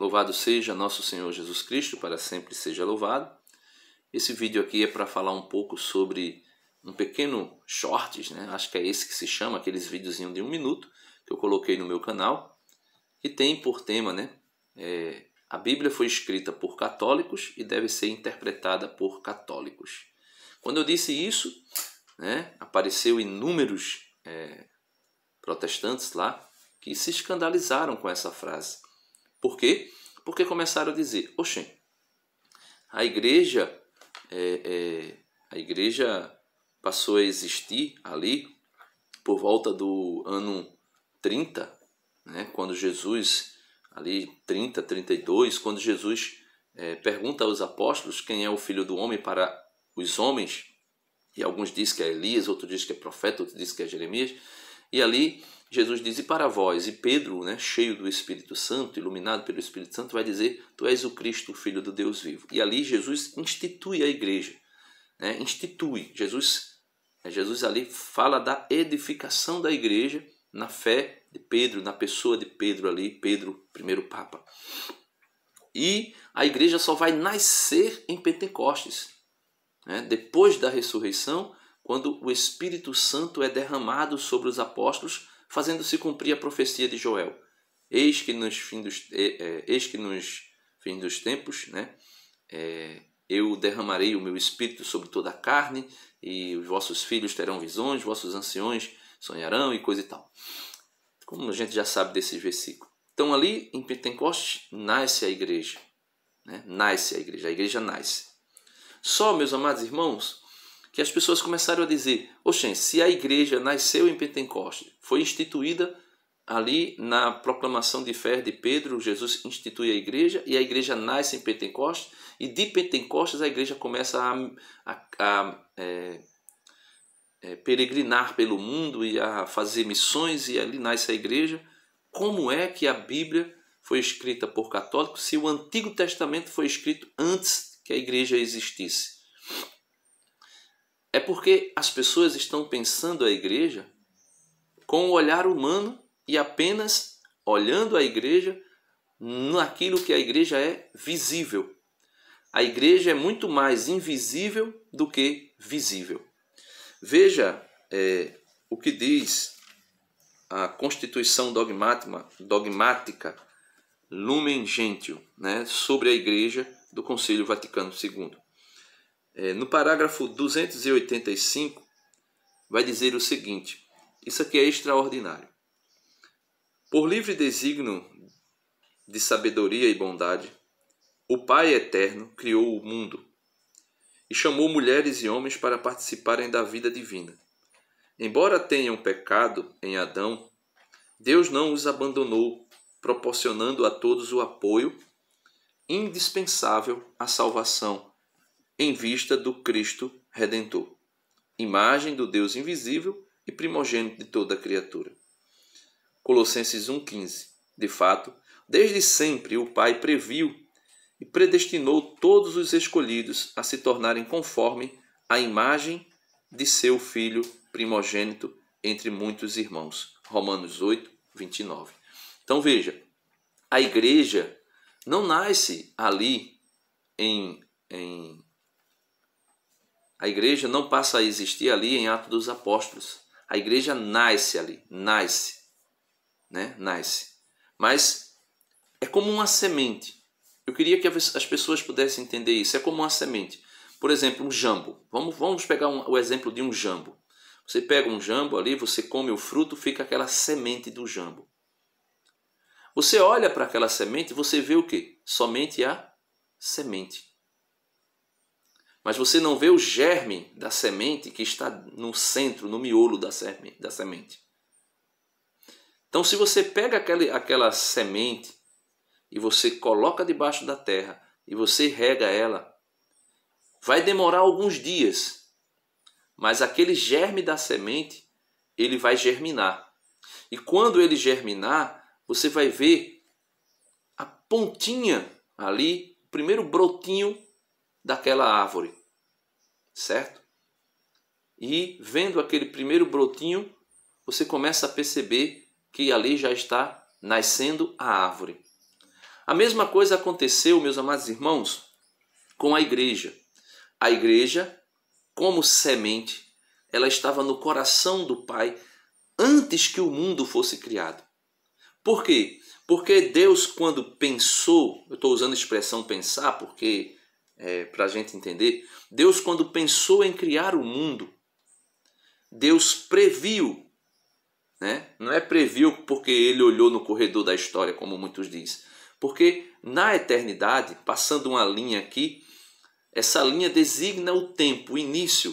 Louvado seja nosso Senhor Jesus Cristo, para sempre seja louvado. Esse vídeo aqui é para falar um pouco sobre um pequeno shorts, né? acho que é esse que se chama, aqueles videozinhos de um minuto que eu coloquei no meu canal, que tem por tema, né? É, a Bíblia foi escrita por católicos e deve ser interpretada por católicos. Quando eu disse isso, né, apareceu inúmeros é, protestantes lá que se escandalizaram com essa frase. Por quê? Porque começaram a dizer, oxê, a igreja, é, é, a igreja passou a existir ali por volta do ano 30, né, quando Jesus, ali 30, 32, quando Jesus é, pergunta aos apóstolos quem é o filho do homem para os homens, e alguns dizem que é Elias, outros dizem que é profeta, outros dizem que é Jeremias, e ali Jesus diz: E para vós? E Pedro, né, cheio do Espírito Santo, iluminado pelo Espírito Santo, vai dizer: Tu és o Cristo, o Filho do Deus vivo. E ali Jesus institui a igreja. Né, institui. Jesus, né, Jesus ali fala da edificação da igreja na fé de Pedro, na pessoa de Pedro ali, Pedro, primeiro Papa. E a igreja só vai nascer em Pentecostes. Né, depois da ressurreição, quando o Espírito Santo é derramado sobre os apóstolos, fazendo-se cumprir a profecia de Joel. Eis que nos fins dos, é, é, eis que nos fins dos tempos, né? É, eu derramarei o meu espírito sobre toda a carne, e os vossos filhos terão visões, vossos anciões sonharão e coisa e tal. Como a gente já sabe desse versículo. Então, ali em Pentecostes, nasce a igreja. Né? Nasce a igreja, a igreja nasce. Só, meus amados irmãos, que as pessoas começaram a dizer: Oxê, se a igreja nasceu em Pentecostes, foi instituída ali na proclamação de fé de Pedro, Jesus institui a igreja e a igreja nasce em Pentecostes e de Pentecostes a igreja começa a, a, a é, é, peregrinar pelo mundo e a fazer missões e ali nasce a igreja. Como é que a Bíblia foi escrita por católicos se o Antigo Testamento foi escrito antes que a igreja existisse? É porque as pessoas estão pensando a igreja com o olhar humano e apenas olhando a igreja naquilo que a igreja é visível. A igreja é muito mais invisível do que visível. Veja é, o que diz a Constituição Dogmática Lumen Gentium né, sobre a igreja do Concílio Vaticano II. É, no parágrafo 285, vai dizer o seguinte: isso aqui é extraordinário. Por livre desígnio de sabedoria e bondade, o Pai Eterno criou o mundo e chamou mulheres e homens para participarem da vida divina. Embora tenham pecado em Adão, Deus não os abandonou, proporcionando a todos o apoio indispensável à salvação em vista do Cristo Redentor, imagem do Deus invisível e primogênito de toda criatura. Colossenses 1,15 De fato, desde sempre o Pai previu e predestinou todos os escolhidos a se tornarem conforme a imagem de seu Filho primogênito entre muitos irmãos. Romanos 8, 29. Então veja, a igreja não nasce ali em, em a igreja não passa a existir ali em Atos dos Apóstolos. A igreja nasce ali, nasce, né? Nasce. Mas é como uma semente. Eu queria que as pessoas pudessem entender isso. É como uma semente. Por exemplo, um jambo. Vamos, vamos pegar um, o exemplo de um jambo. Você pega um jambo ali, você come o fruto, fica aquela semente do jambo. Você olha para aquela semente, você vê o que? Somente a semente mas você não vê o germe da semente que está no centro, no miolo da semente. Então, se você pega aquela, aquela semente e você coloca debaixo da terra e você rega ela, vai demorar alguns dias, mas aquele germe da semente ele vai germinar. E quando ele germinar, você vai ver a pontinha ali, o primeiro brotinho daquela árvore certo? E vendo aquele primeiro brotinho, você começa a perceber que ali já está nascendo a árvore. A mesma coisa aconteceu, meus amados irmãos, com a igreja. A igreja, como semente, ela estava no coração do Pai antes que o mundo fosse criado. Por quê? Porque Deus, quando pensou, eu estou usando a expressão pensar porque é, para a gente entender, Deus, quando pensou em criar o mundo, Deus previu. Né? Não é previu porque ele olhou no corredor da história, como muitos dizem. Porque na eternidade, passando uma linha aqui, essa linha designa o tempo, o início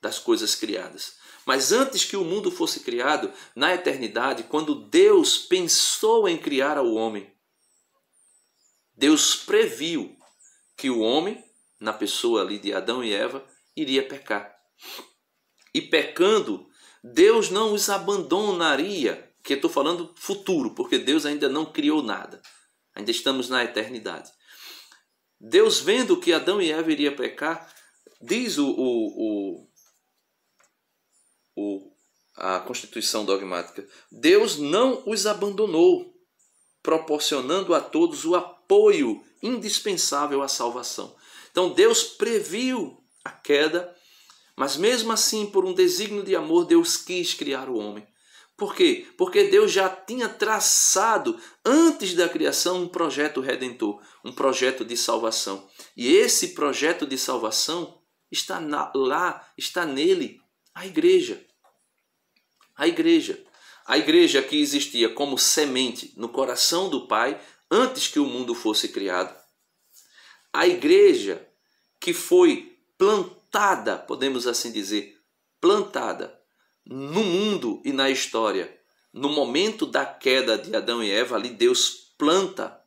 das coisas criadas. Mas antes que o mundo fosse criado, na eternidade, quando Deus pensou em criar o homem, Deus previu que o homem, na pessoa ali de Adão e Eva, iria pecar. E pecando, Deus não os abandonaria, que estou falando futuro, porque Deus ainda não criou nada. Ainda estamos na eternidade. Deus vendo que Adão e Eva iria pecar, diz o, o, o, o a Constituição Dogmática, Deus não os abandonou, proporcionando a todos o apoio indispensável à salvação. Então Deus previu a queda, mas mesmo assim, por um desígnio de amor, Deus quis criar o homem. Por quê? Porque Deus já tinha traçado, antes da criação, um projeto redentor, um projeto de salvação. E esse projeto de salvação está na, lá, está nele, a igreja. A igreja. A igreja que existia como semente no coração do Pai antes que o mundo fosse criado. A igreja que foi plantada, podemos assim dizer, plantada no mundo e na história. No momento da queda de Adão e Eva, ali Deus planta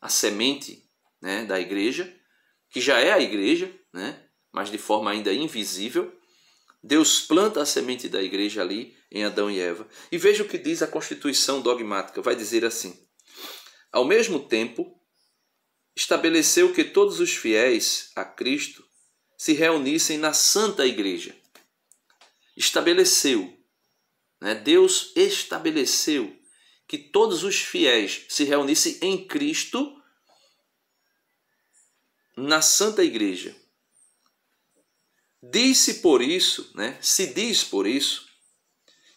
a semente né, da igreja, que já é a igreja, né, mas de forma ainda invisível. Deus planta a semente da igreja ali em Adão e Eva. E veja o que diz a Constituição dogmática: vai dizer assim. Ao mesmo tempo, estabeleceu que todos os fiéis a Cristo se reunissem na Santa Igreja. Estabeleceu. Né? Deus estabeleceu que todos os fiéis se reunissem em Cristo na Santa Igreja. Diz-se por isso, né? Se diz por isso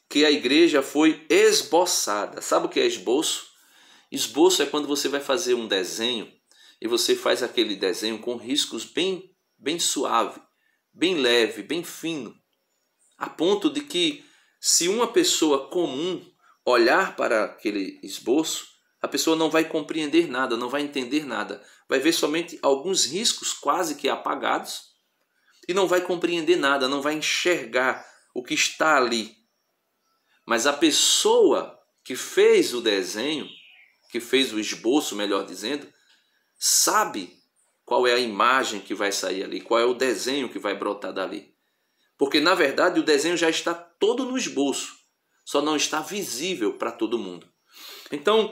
que a igreja foi esboçada. Sabe o que é esboço? Esboço é quando você vai fazer um desenho e você faz aquele desenho com riscos bem bem suave, bem leve, bem fino, a ponto de que se uma pessoa comum olhar para aquele esboço, a pessoa não vai compreender nada, não vai entender nada, vai ver somente alguns riscos quase que apagados e não vai compreender nada, não vai enxergar o que está ali. Mas a pessoa que fez o desenho, que fez o esboço, melhor dizendo, sabe qual é a imagem que vai sair ali, qual é o desenho que vai brotar dali. Porque na verdade o desenho já está todo no esboço, só não está visível para todo mundo. Então,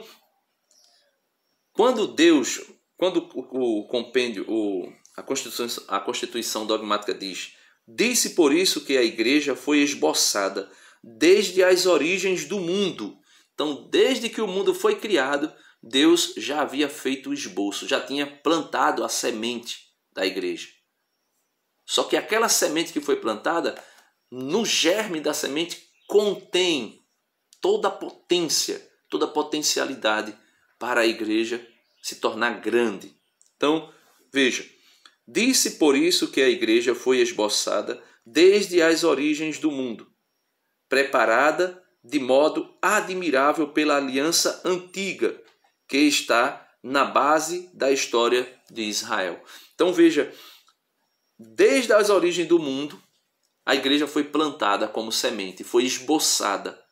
quando Deus, quando o, compêndio, o, a Constituição, a Constituição Dogmática diz: Disse por isso que a igreja foi esboçada desde as origens do mundo. Então, desde que o mundo foi criado, Deus já havia feito o esboço, já tinha plantado a semente da igreja. Só que aquela semente que foi plantada, no germe da semente, contém toda a potência, toda a potencialidade para a igreja se tornar grande. Então, veja, Disse por isso que a igreja foi esboçada desde as origens do mundo, preparada de modo admirável pela aliança antiga que está na base da história de Israel. Então veja, desde as origens do mundo, a igreja foi plantada como semente, foi esboçada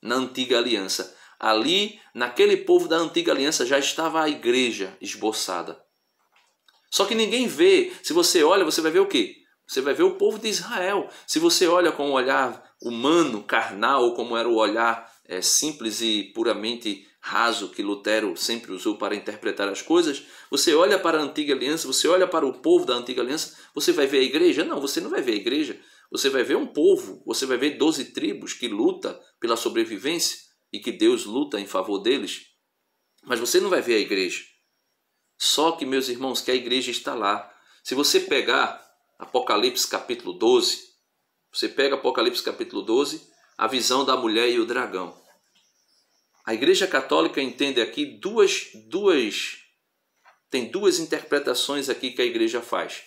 na antiga aliança. Ali, naquele povo da antiga aliança, já estava a igreja esboçada. Só que ninguém vê. Se você olha, você vai ver o quê? Você vai ver o povo de Israel. Se você olha com o um olhar humano, carnal, ou como era o olhar é, simples e puramente raso que Lutero sempre usou para interpretar as coisas, você olha para a antiga aliança, você olha para o povo da antiga aliança, você vai ver a igreja? Não, você não vai ver a igreja. Você vai ver um povo, você vai ver doze tribos que luta pela sobrevivência e que Deus luta em favor deles. Mas você não vai ver a igreja. Só que, meus irmãos, que a igreja está lá. Se você pegar Apocalipse capítulo 12, você pega Apocalipse capítulo 12, a visão da mulher e o dragão. A igreja católica entende aqui duas, duas tem duas interpretações aqui que a igreja faz.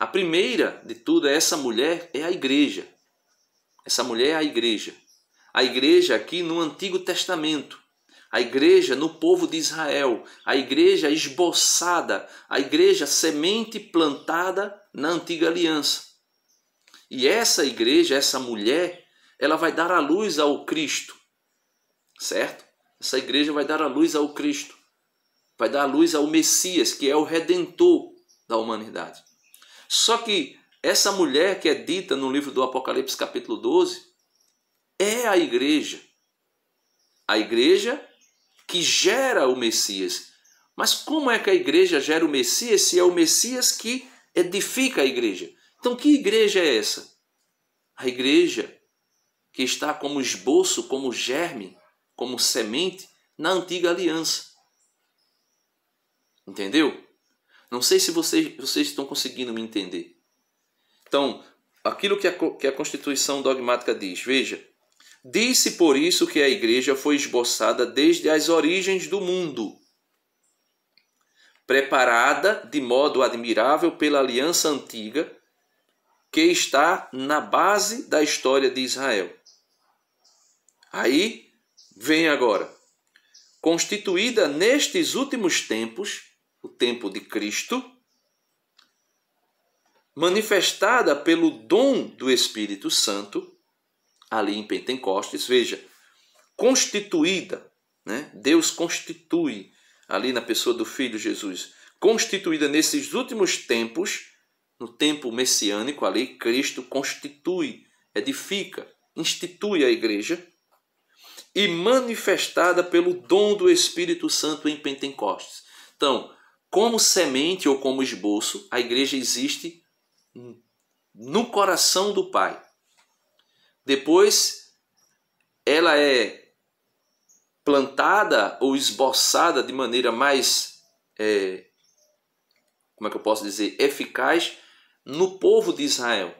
A primeira de tudo é essa mulher é a igreja. Essa mulher é a igreja. A igreja aqui no Antigo Testamento a igreja no povo de Israel, a igreja esboçada, a igreja semente plantada na antiga aliança. E essa igreja, essa mulher, ela vai dar a luz ao Cristo, certo? Essa igreja vai dar a luz ao Cristo, vai dar a luz ao Messias, que é o redentor da humanidade. Só que essa mulher que é dita no livro do Apocalipse, capítulo 12, é a igreja. A igreja que gera o Messias. Mas como é que a igreja gera o Messias se é o Messias que edifica a igreja? Então, que igreja é essa? A igreja que está como esboço, como germe, como semente na antiga aliança. Entendeu? Não sei se vocês, vocês estão conseguindo me entender. Então, aquilo que a, que a Constituição Dogmática diz, veja, Disse por isso que a igreja foi esboçada desde as origens do mundo, preparada de modo admirável pela aliança antiga, que está na base da história de Israel. Aí vem agora, constituída nestes últimos tempos, o tempo de Cristo, manifestada pelo dom do Espírito Santo ali em Pentecostes, veja, constituída, né? Deus constitui ali na pessoa do Filho Jesus, constituída nesses últimos tempos, no tempo messiânico ali, Cristo constitui, edifica, institui a igreja e manifestada pelo dom do Espírito Santo em Pentecostes. Então, como semente ou como esboço, a igreja existe no coração do Pai. Depois, ela é plantada ou esboçada de maneira mais, é, como é que eu posso dizer, eficaz no povo de Israel.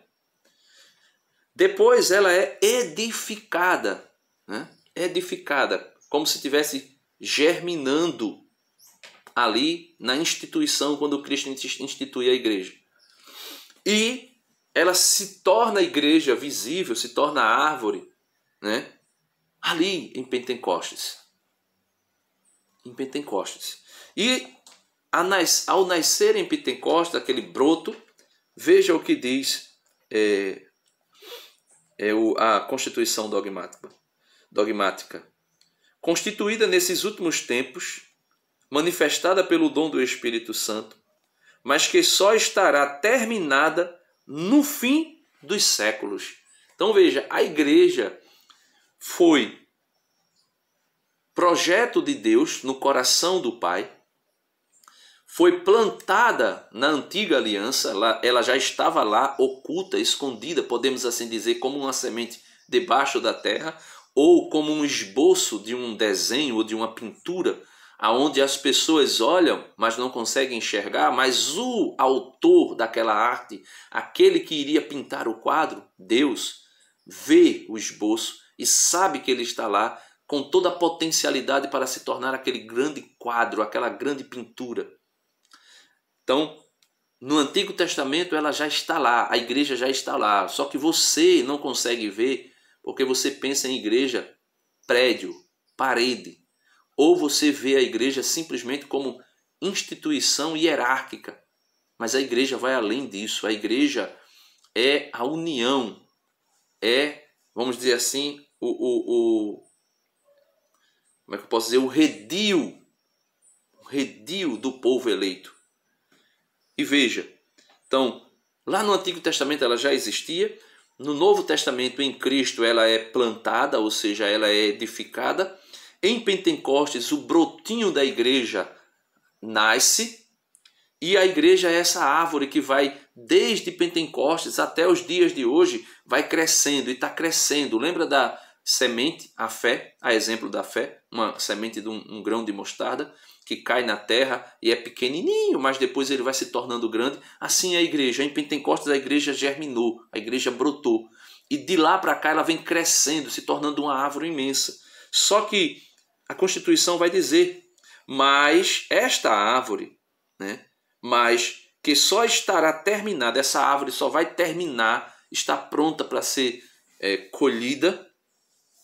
Depois, ela é edificada, né? edificada, como se tivesse germinando ali na instituição quando Cristo institui a igreja. E ela se torna igreja visível, se torna árvore, né? Ali em Pentecostes. Em Pentecostes. E ao nascer em Pentecostes, aquele broto, veja o que diz é, é a Constituição dogmática. dogmática. Constituída nesses últimos tempos, manifestada pelo dom do Espírito Santo, mas que só estará terminada no fim dos séculos. Então veja, a igreja foi projeto de Deus no coração do Pai, foi plantada na antiga aliança, ela já estava lá oculta, escondida, podemos assim dizer, como uma semente debaixo da terra, ou como um esboço de um desenho ou de uma pintura aonde as pessoas olham, mas não conseguem enxergar, mas o autor daquela arte, aquele que iria pintar o quadro, Deus, vê o esboço e sabe que ele está lá com toda a potencialidade para se tornar aquele grande quadro, aquela grande pintura. Então, no Antigo Testamento ela já está lá, a igreja já está lá, só que você não consegue ver porque você pensa em igreja, prédio, parede, ou você vê a igreja simplesmente como instituição hierárquica. Mas a igreja vai além disso. A igreja é a união, é, vamos dizer assim, o, o, o como é que eu posso dizer, o redil, o redil do povo eleito. E veja, então, lá no Antigo Testamento ela já existia, no Novo Testamento em Cristo ela é plantada, ou seja, ela é edificada, em Pentecostes, o brotinho da igreja nasce e a igreja é essa árvore que vai desde Pentecostes até os dias de hoje, vai crescendo e está crescendo. Lembra da semente, a fé, a exemplo da fé, uma semente de um, um grão de mostarda que cai na terra e é pequenininho, mas depois ele vai se tornando grande. Assim é a igreja. Em Pentecostes a igreja germinou, a igreja brotou. E de lá para cá ela vem crescendo, se tornando uma árvore imensa. Só que a Constituição vai dizer, mas esta árvore, né, mas que só estará terminada, essa árvore só vai terminar, está pronta para ser é, colhida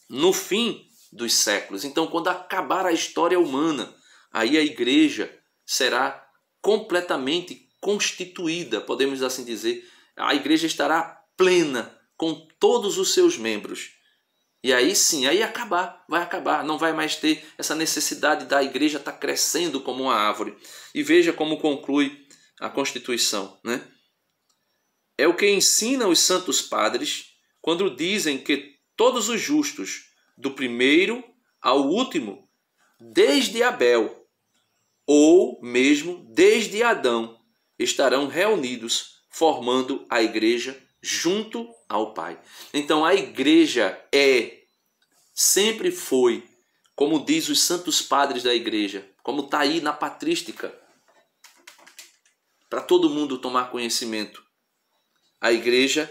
no fim dos séculos. Então, quando acabar a história humana, aí a igreja será completamente constituída, podemos assim dizer, a igreja estará plena com todos os seus membros. E aí sim, aí acabar, vai acabar, não vai mais ter essa necessidade da igreja estar tá crescendo como uma árvore. E veja como conclui a Constituição, né? É o que ensinam os santos padres quando dizem que todos os justos, do primeiro ao último, desde Abel ou mesmo desde Adão, estarão reunidos formando a igreja junto ao Pai. Então a igreja é, sempre foi, como diz os santos padres da igreja, como está aí na patrística, para todo mundo tomar conhecimento. A igreja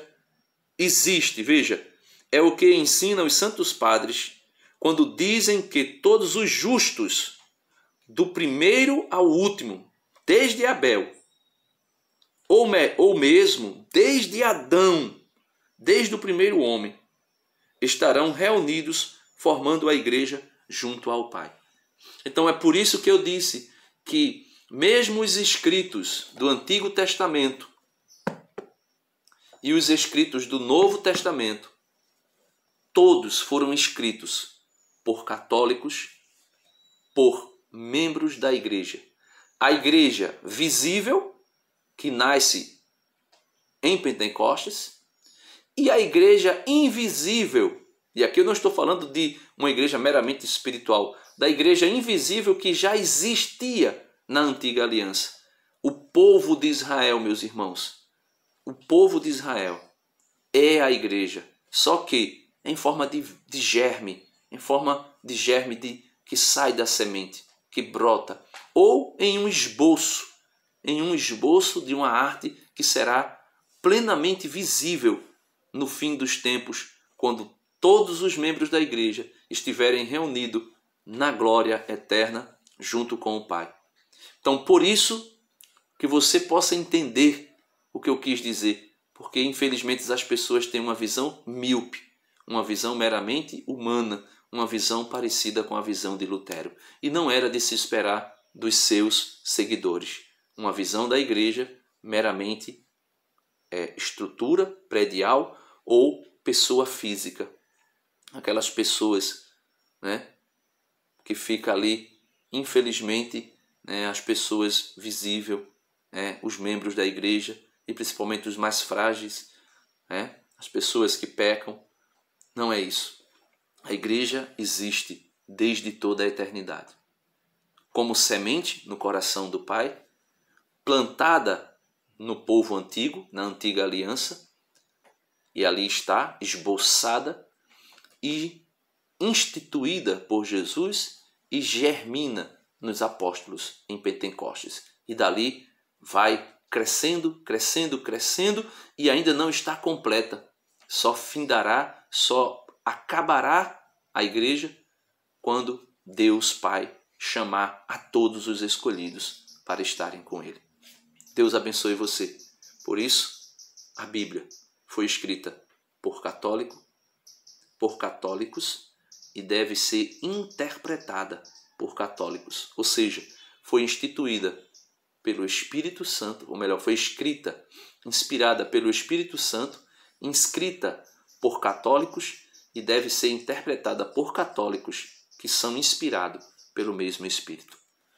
existe, veja, é o que ensinam os santos padres quando dizem que todos os justos, do primeiro ao último, desde Abel, ou, me, ou mesmo desde Adão, desde o primeiro homem, estarão reunidos formando a igreja junto ao Pai. Então é por isso que eu disse que mesmo os escritos do Antigo Testamento e os escritos do Novo Testamento, todos foram escritos por católicos, por membros da igreja. A igreja visível que nasce em Pentecostes, e a igreja invisível. E aqui eu não estou falando de uma igreja meramente espiritual, da igreja invisível que já existia na antiga aliança. O povo de Israel, meus irmãos, o povo de Israel é a igreja, só que em forma de, de germe, em forma de germe de, que sai da semente, que brota, ou em um esboço em um esboço de uma arte que será plenamente visível no fim dos tempos, quando todos os membros da igreja estiverem reunidos na glória eterna junto com o Pai. Então, por isso que você possa entender o que eu quis dizer, porque infelizmente as pessoas têm uma visão míope, uma visão meramente humana, uma visão parecida com a visão de Lutero, e não era de se esperar dos seus seguidores uma visão da igreja meramente é, estrutura predial ou pessoa física. Aquelas pessoas né, que fica ali, infelizmente, né, as pessoas visível, né, os membros da igreja e principalmente os mais frágeis, né, as pessoas que pecam. Não é isso. A igreja existe desde toda a eternidade. Como semente no coração do Pai, plantada no povo antigo, na antiga aliança, e ali está esboçada e instituída por Jesus e germina nos apóstolos em Pentecostes. E dali vai crescendo, crescendo, crescendo e ainda não está completa. Só findará, só acabará a igreja quando Deus Pai chamar a todos os escolhidos para estarem com Ele. Deus abençoe você. Por isso, a Bíblia foi escrita por católico, por católicos e deve ser interpretada por católicos, ou seja, foi instituída pelo Espírito Santo, ou melhor, foi escrita, inspirada pelo Espírito Santo, inscrita por católicos e deve ser interpretada por católicos que são inspirados pelo mesmo Espírito.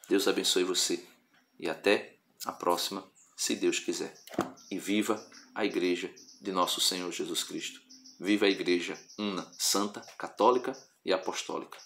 Deus abençoe você e até a próxima, se Deus quiser. E viva a Igreja de Nosso Senhor Jesus Cristo. Viva a Igreja una, santa, católica e apostólica.